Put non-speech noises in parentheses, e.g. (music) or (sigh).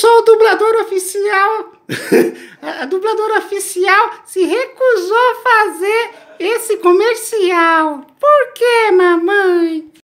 sou o dublador oficial. (laughs) a dubladora oficial se recusou a fazer esse comercial. Por